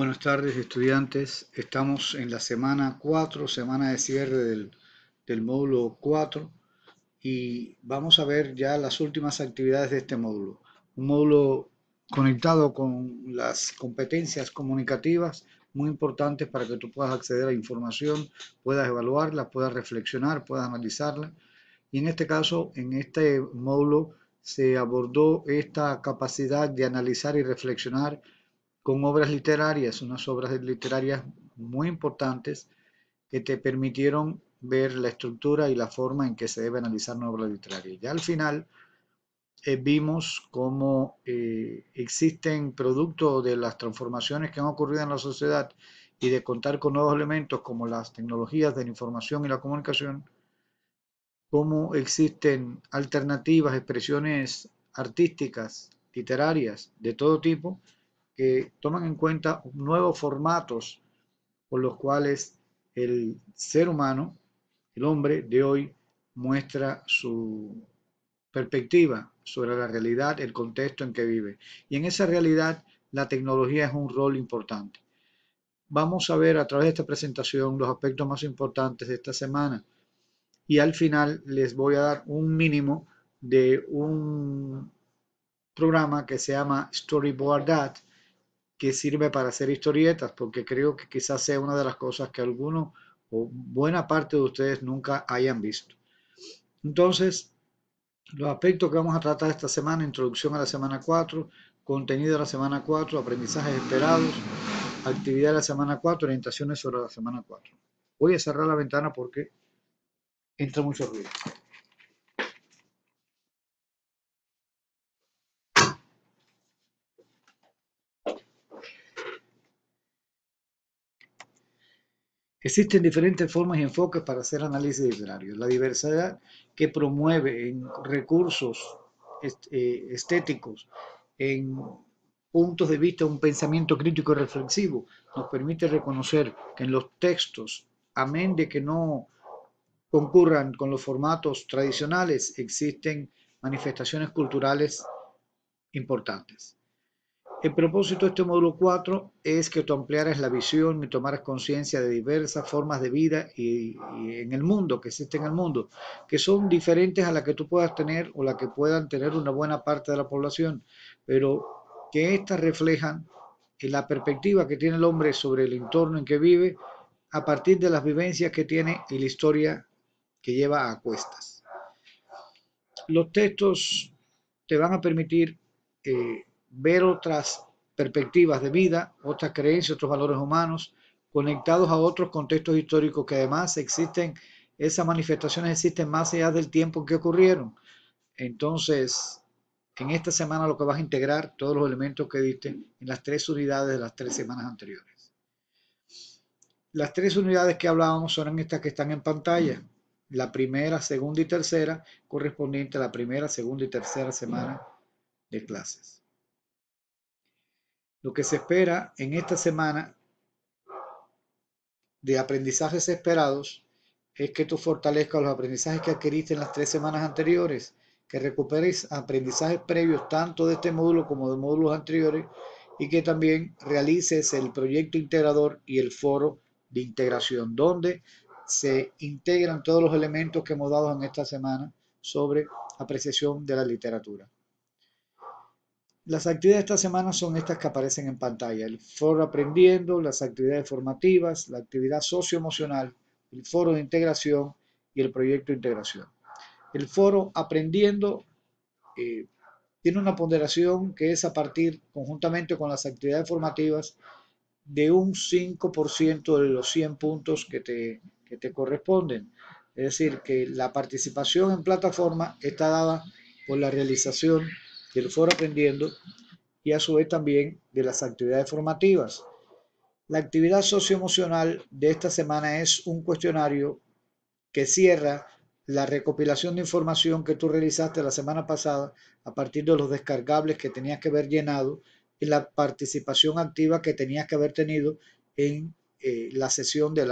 Buenas tardes estudiantes, estamos en la semana 4, semana de cierre del, módulo 4 y vamos a ver ya las últimas actividades de este módulo. Un módulo conectado con las competencias comunicativas muy importantes para que tú puedas acceder a información, puedas evaluarla, puedas reflexionar, puedas analizarla. Y en este caso, en este módulo se abordó esta capacidad de analizar y reflexionar con obras literarias, unas obras literarias muy importantes que te permitieron ver la estructura y la forma en que se debe analizar una obra literaria. Ya al final eh, vimos cómo eh, existen productos de las transformaciones que han ocurrido en la sociedad y de contar con nuevos elementos como las tecnologías de la información y la comunicación, cómo existen alternativas, expresiones artísticas, literarias de todo tipo, que toman en cuenta nuevos formatos por los cuales el ser humano, el hombre de hoy, muestra su perspectiva sobre la realidad, el contexto en que vive. Y en esa realidad la tecnología es un rol importante. Vamos a ver a través de esta presentación los aspectos más importantes de esta semana y al final les voy a dar un mínimo de un programa que se llama Storyboard That, que sirve para hacer historietas, porque creo que quizás sea una de las cosas que algunos o buena parte de ustedes nunca hayan visto. Entonces, los aspectos que vamos a tratar esta semana, introducción a la semana 4, contenido de la semana 4, aprendizajes esperados, actividad de la semana 4, orientaciones sobre la semana 4. Voy a cerrar la ventana porque entra mucho ruido. Existen diferentes formas y enfoques para hacer análisis literario. La diversidad que promueve en recursos eh, estéticos, en puntos de vista, un pensamiento crítico y reflexivo, nos permite reconocer que en los textos, amén de que no concurran con los formatos tradicionales, existen manifestaciones culturales importantes. El propósito de este módulo 4 es que tú ampliaras la visión y tomaras conciencia de diversas formas de vida y, en el mundo, que existen en el mundo, que son diferentes a las que tú puedas tener o las que puedan tener una buena parte de la población, pero que éstas reflejan la perspectiva que tiene el hombre sobre el entorno en que vive a partir de las vivencias que tiene y la historia que lleva a cuestas. Los textos te van a permitir... Eh, ver otras perspectivas de vida, otras creencias, otros valores humanos, conectados a otros contextos históricos que además existen, esas manifestaciones existen más allá del tiempo en que ocurrieron. Entonces, en esta semana lo que vas a integrar, todos los elementos que diste en las tres unidades de las tres semanas anteriores. Las tres unidades que hablábamos son estas que están en pantalla. La primera, segunda y tercera, correspondiente a la primera, segunda y tercera semana de clases. Lo que se espera en esta semana de aprendizajes esperados es que tú fortalezcas los aprendizajes que adquiriste en las tres semanas anteriores, que recuperes aprendizajes previos tanto de este módulo como de módulos anteriores y que también realices el proyecto integrador y el foro de integración, donde se integran todos los elementos que hemos dado en esta semana sobre apreciación de la literatura. Las actividades de esta semana son estas que aparecen en pantalla. El foro aprendiendo, las actividades formativas, la actividad socioemocional, el foro de integración y el proyecto de integración. El foro aprendiendo eh, tiene una ponderación que es a partir, conjuntamente con las actividades formativas, de un 5% de los 100 puntos que te, que te corresponden. Es decir, que la participación en plataforma está dada por la realización del Foro aprendiendo y a su vez también de las actividades formativas. La actividad socioemocional de esta semana es un cuestionario que cierra la recopilación de información que tú realizaste la semana pasada a partir de los descargables que tenías que haber llenado y la participación activa que tenías que haber tenido en eh, la sesión de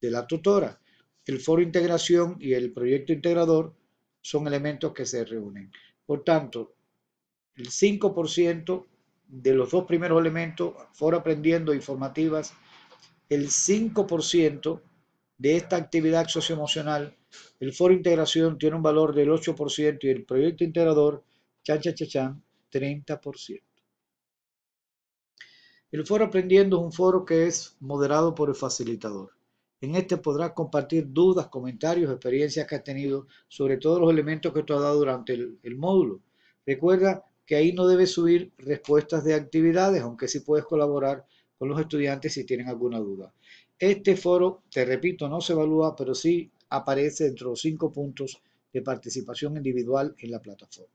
de la tutora. El foro integración y el proyecto integrador son elementos que se reúnen. Por tanto, el 5% de los dos primeros elementos, foro aprendiendo, informativas, el 5% de esta actividad socioemocional, el foro integración tiene un valor del 8% y el proyecto integrador, chan, chan, chan, 30%. El foro aprendiendo es un foro que es moderado por el facilitador. En este podrás compartir dudas, comentarios, experiencias que has tenido sobre todos los elementos que tú has dado durante el módulo. Recuerda que ahí no debes subir respuestas de actividades, aunque sí puedes colaborar con los estudiantes si tienen alguna duda. Este foro, te repito, no se evalúa, pero sí aparece dentro de los cinco puntos de participación individual en la plataforma.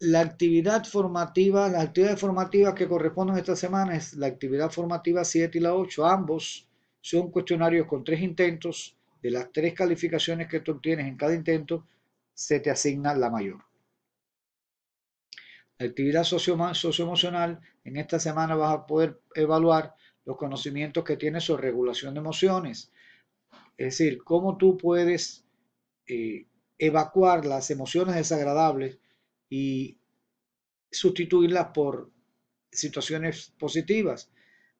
La actividad formativa, las actividades formativas que corresponden esta semana es la actividad formativa 7 y la 8. Ambos son cuestionarios con tres intentos. De las tres calificaciones que tú obtienes en cada intento, se te asigna la mayor actividad socioemocional, en esta semana vas a poder evaluar los conocimientos que tienes sobre regulación de emociones. Es decir, cómo tú puedes eh, evacuar las emociones desagradables y sustituirlas por situaciones positivas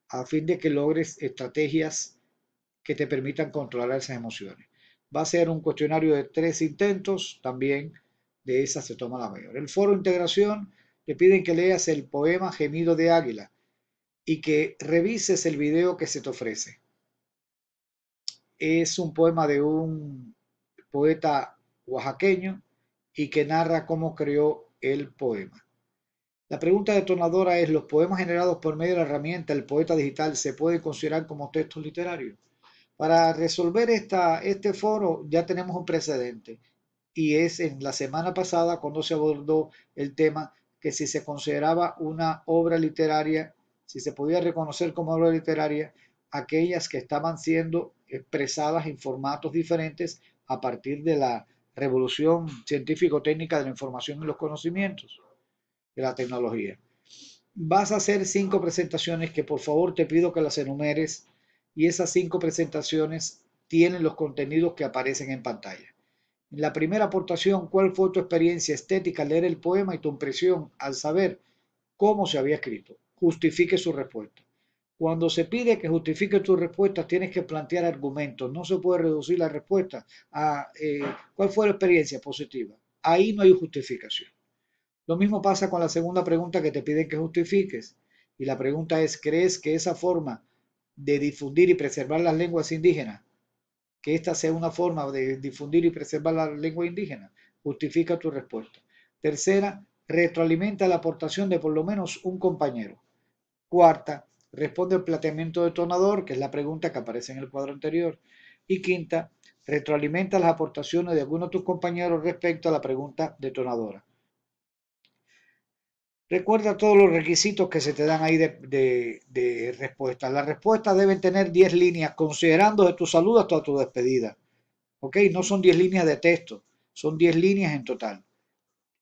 a fin de que logres estrategias que te permitan controlar esas emociones. Va a ser un cuestionario de tres intentos, también de esas se toma la mayor. El foro integración te piden que leas el poema Gemido de Águila y que revises el video que se te ofrece. Es un poema de un poeta oaxaqueño y que narra cómo creó el poema. La pregunta detonadora es, ¿los poemas generados por medio de la herramienta El Poeta Digital se pueden considerar como textos literarios? Para resolver esta, este foro ya tenemos un precedente y es en la semana pasada cuando se abordó el tema que si se consideraba una obra literaria, si se podía reconocer como obra literaria, aquellas que estaban siendo expresadas en formatos diferentes a partir de la revolución científico-técnica de la información y los conocimientos de la tecnología. Vas a hacer cinco presentaciones que por favor te pido que las enumeres y esas cinco presentaciones tienen los contenidos que aparecen en pantalla. En la primera aportación, ¿cuál fue tu experiencia estética al leer el poema y tu impresión al saber cómo se había escrito? Justifique su respuesta. Cuando se pide que justifique tu respuesta, tienes que plantear argumentos. No se puede reducir la respuesta a eh, cuál fue la experiencia positiva. Ahí no hay justificación. Lo mismo pasa con la segunda pregunta que te piden que justifiques. Y la pregunta es, ¿crees que esa forma de difundir y preservar las lenguas indígenas que esta sea una forma de difundir y preservar la lengua indígena? Justifica tu respuesta. Tercera, retroalimenta la aportación de por lo menos un compañero. Cuarta, responde al planteamiento detonador, que es la pregunta que aparece en el cuadro anterior. Y quinta, retroalimenta las aportaciones de alguno de tus compañeros respecto a la pregunta detonadora. Recuerda todos los requisitos que se te dan ahí de, de, respuesta. Las respuestas deben tener 10 líneas, considerando de tu salud hasta tu despedida. ¿Ok? No son 10 líneas de texto, son 10 líneas en total.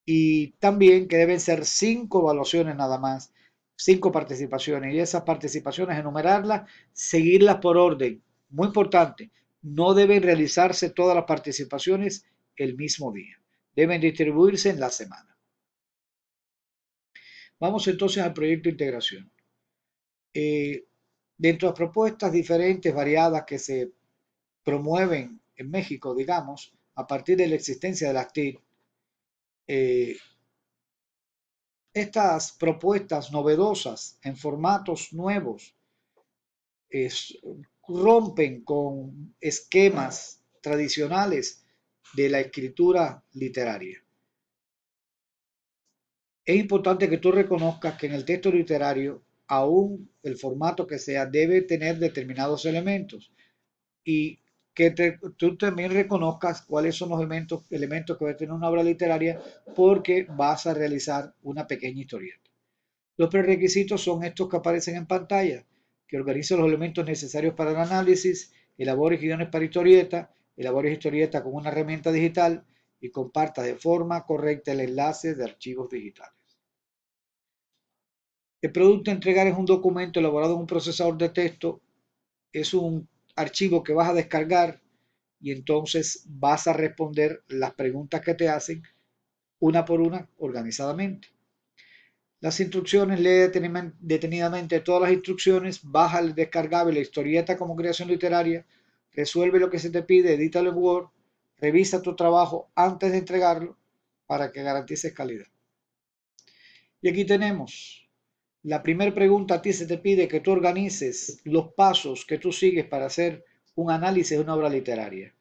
Y también que deben ser 5 evaluaciones nada más, 5 participaciones. Y esas participaciones, enumerarlas, seguirlas por orden. Muy importante, no deben realizarse todas las participaciones el mismo día. Deben distribuirse en la semana. Vamos entonces al proyecto de integración. Eh, dentro de las propuestas diferentes, variadas que se promueven en México, digamos, a partir de la existencia de las TIC, eh, estas propuestas novedosas en formatos nuevos rompen con esquemas tradicionales de la escritura literaria. Es importante que tú reconozcas que en el texto literario, aún el formato que sea, debe tener determinados elementos y que tú también reconozcas cuáles son los elementos, elementos que va tener una obra literaria porque vas a realizar una pequeña historieta. Los prerequisitos son estos que aparecen en pantalla, que organice los elementos necesarios para el análisis, elabore guiones para historieta, elabore historieta con una herramienta digital, y comparta de forma correcta el enlace de archivos digitales. El producto a entregar es un documento elaborado en un procesador de texto, es un archivo que vas a descargar y entonces vas a responder las preguntas que te hacen una por una organizadamente. Las instrucciones, lee detenidamente todas las instrucciones, baja el descargable, la historieta como creación literaria, resuelve lo que se te pide, edítalo en Word Revisa tu trabajo antes de entregarlo para que garantices calidad. Y aquí tenemos la primera pregunta. A ti se te pide que tú organices los pasos que tú sigues para hacer un análisis de una obra literaria.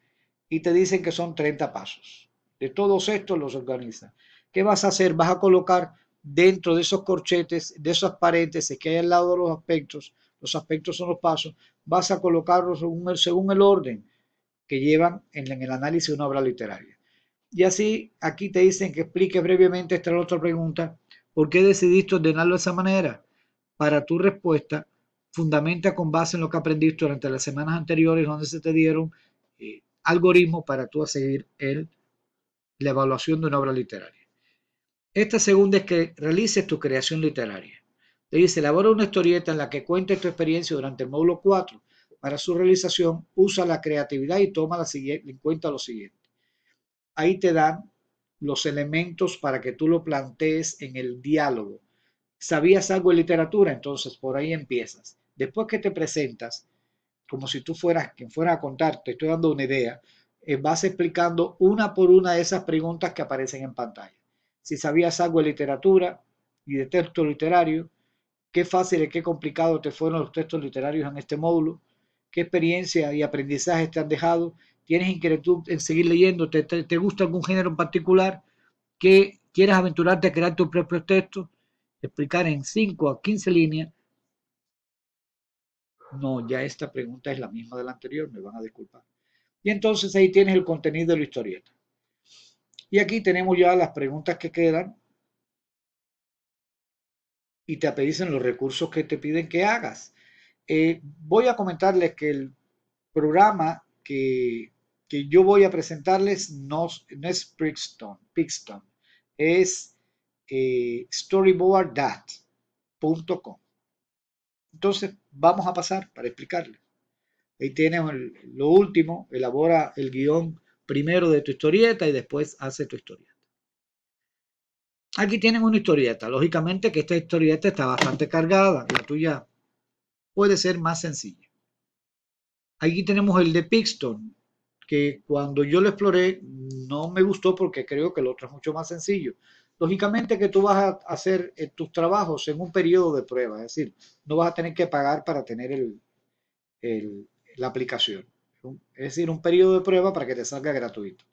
Y te dicen que son 30 pasos. De todos estos los organiza. ¿Qué vas a hacer? Vas a colocar dentro de esos corchetes, de esos paréntesis que hay al lado de los aspectos, los aspectos son los pasos, vas a colocarlos según el orden que llevan en el análisis de una obra literaria. Y así aquí te dicen que explique brevemente esta otra pregunta, ¿por qué decidiste ordenarlo de esa manera? Para tu respuesta, fundamenta con base en lo que aprendiste durante las semanas anteriores, donde se te dieron eh, algoritmos para tú seguir el, la evaluación de una obra literaria. Esta segunda es que realices tu creación literaria. Te dice, elabora una historieta en la que cuentes tu experiencia durante el módulo 4 para su realización, usa la creatividad y toma en cuenta lo siguiente. Ahí te dan los elementos para que tú lo plantees en el diálogo. ¿Sabías algo de literatura? Entonces por ahí empiezas. Después que te presentas, como si tú fueras quien fuera a contar, te estoy dando una idea, eh, vas explicando una por una de esas preguntas que aparecen en pantalla. Si sabías algo de literatura y de texto literario, qué fácil y qué complicado te fueron los textos literarios en este módulo, qué experiencia y aprendizaje te han dejado, tienes inquietud en seguir leyendo, te, gusta algún género en particular, quieres aventurarte a crear tus propios textos, explicar en 5 a 15 líneas. No, ya esta pregunta es la misma de la anterior, me van a disculpar. Y entonces ahí tienes el contenido de la historieta. Y aquí tenemos ya las preguntas que quedan y te apedicen los recursos que te piden que hagas. Eh, voy a comentarles que el programa que, yo voy a presentarles no, es Pixton, es eh, storyboard.com. Entonces, vamos a pasar para explicarles. Ahí tienen lo último, elabora el guión primero de tu historieta y después hace tu historieta. Aquí tienen una historieta. Lógicamente que esta historieta está bastante cargada. La tuya puede ser más sencillo. Aquí tenemos el de Pixton, que cuando yo lo exploré no me gustó porque creo que el otro es mucho más sencillo. Lógicamente que tú vas a hacer eh, tus trabajos en un periodo de prueba, es decir, no vas a tener que pagar para tener la aplicación. Es decir, un periodo de prueba para que te salga gratuito.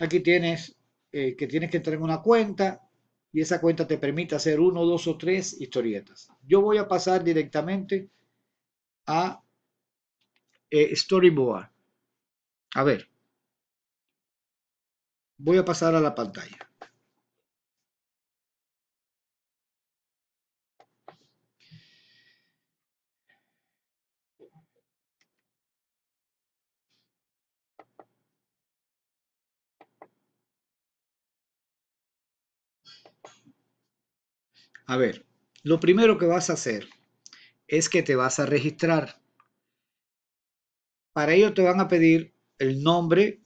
Aquí tienes eh, que tienes que entrar en una cuenta, y esa cuenta te permite hacer uno, dos o tres historietas. Yo voy a pasar directamente a eh, Storyboard. A ver, voy a pasar a la pantalla. A ver, lo primero que vas a hacer es que te vas a registrar. Para ello te van a pedir el nombre,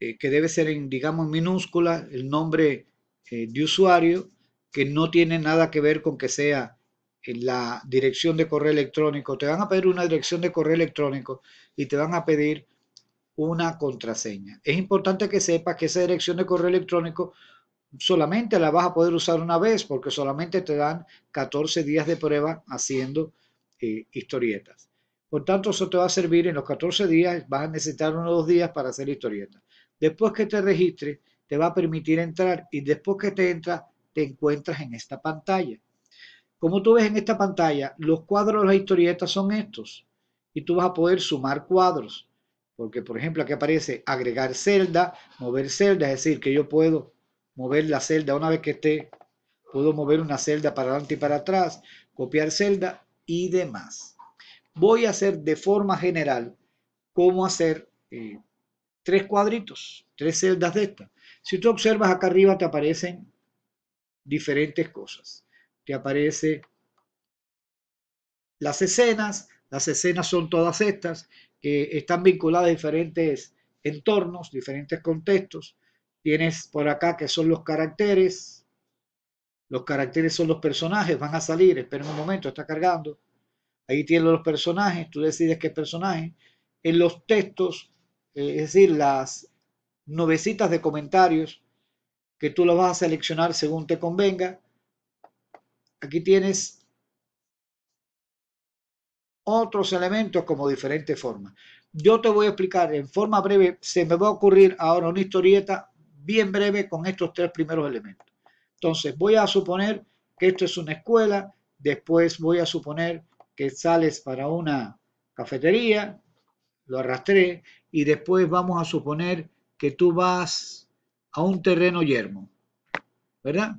eh, que debe ser en, digamos, minúscula, el nombre eh, de usuario, que no tiene nada que ver con que sea la dirección de correo electrónico. Te van a pedir una dirección de correo electrónico y te van a pedir una contraseña. Es importante que sepas que esa dirección de correo electrónico solamente la vas a poder usar una vez porque solamente te dan 14 días de prueba haciendo eh, historietas. Por tanto, eso te va a servir en los 14 días, vas a necesitar unos dos días para hacer historietas. Después que te registres, te va a permitir entrar y después que te entras, te encuentras en esta pantalla. Como tú ves en esta pantalla, los cuadros de las historietas son estos y tú vas a poder sumar cuadros. Porque, por ejemplo, aquí aparece agregar celda, mover celda, es decir, que yo puedo mover la celda una vez que esté. Puedo mover una celda para adelante y para atrás, copiar celda y demás. Voy a hacer de forma general cómo hacer eh, tres cuadritos, tres celdas de estas. Si tú observas acá arriba te aparecen diferentes cosas. Te aparece las escenas, las escenas son todas estas que están vinculadas a diferentes entornos, diferentes contextos. Tienes por acá que son los caracteres. Los caracteres son los personajes, van a salir, esperen un momento, está cargando. Ahí tienes los personajes, tú decides qué personaje. En los textos, eh, es decir, las novecitas de comentarios que tú lo vas a seleccionar según te convenga. Aquí tienes otros elementos como diferentes formas. Yo te voy a explicar en forma breve, se me va a ocurrir ahora una historieta bien breve con estos tres primeros elementos. Entonces voy a suponer que esto es una escuela, después voy a suponer que sales para una cafetería, lo arrastré, y después vamos a suponer que tú vas a un terreno yermo, ¿verdad?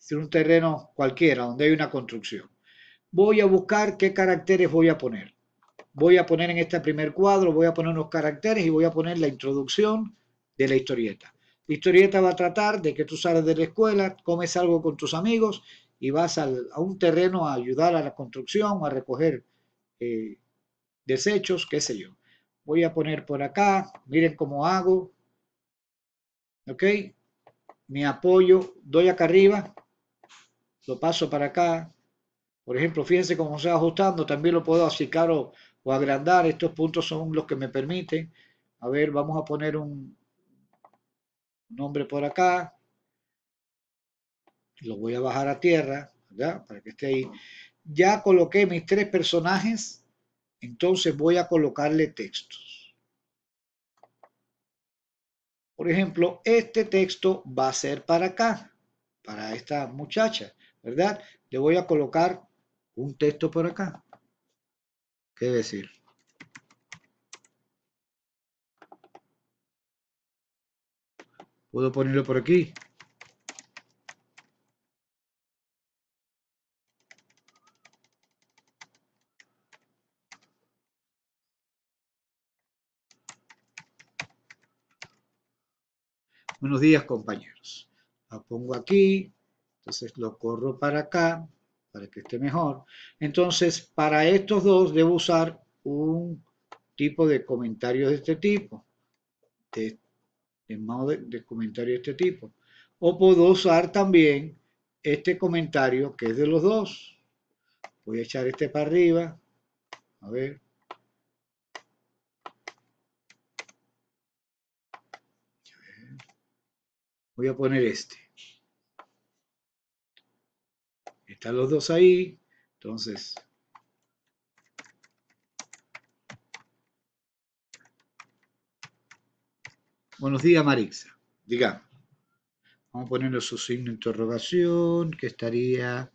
Es un terreno cualquiera donde hay una construcción. Voy a buscar qué caracteres voy a poner. Voy a poner en este primer cuadro, voy a poner unos caracteres y voy a poner la introducción de la historieta. La va a tratar de que tú sales de la escuela, comes algo con tus amigos y vas a un terreno a ayudar a la construcción a recoger eh, desechos, qué sé yo. Voy a poner por acá, miren cómo hago. ¿Ok? Mi apoyo, doy acá arriba, lo paso para acá. Por ejemplo, fíjense cómo se va ajustando, también lo puedo acicar o agrandar. Estos puntos son los que me permiten. A ver, vamos a poner un, nombre por acá, lo voy a bajar a tierra, ¿verdad? Para que esté ahí. Ya coloqué mis tres personajes, entonces voy a colocarle textos. Por ejemplo, este texto va a ser para acá, para esta muchacha, ¿verdad? Le voy a colocar un texto por acá. ¿Qué decir? ¿Puedo ponerlo por aquí? Buenos días, compañeros. Lo pongo aquí, entonces lo corro para acá, para que esté mejor. Entonces, para estos dos debo usar un tipo de comentario de este tipo. De en modo de, comentario de este tipo. O puedo usar también este comentario que es de los dos. Voy a echar este para arriba. A ver. Voy a poner este. Están los dos ahí. Entonces, Buenos días, Marixa. Diga. Vamos a ponerle su signo de interrogación, que estaría...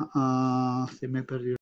Ah, ah, se me perdió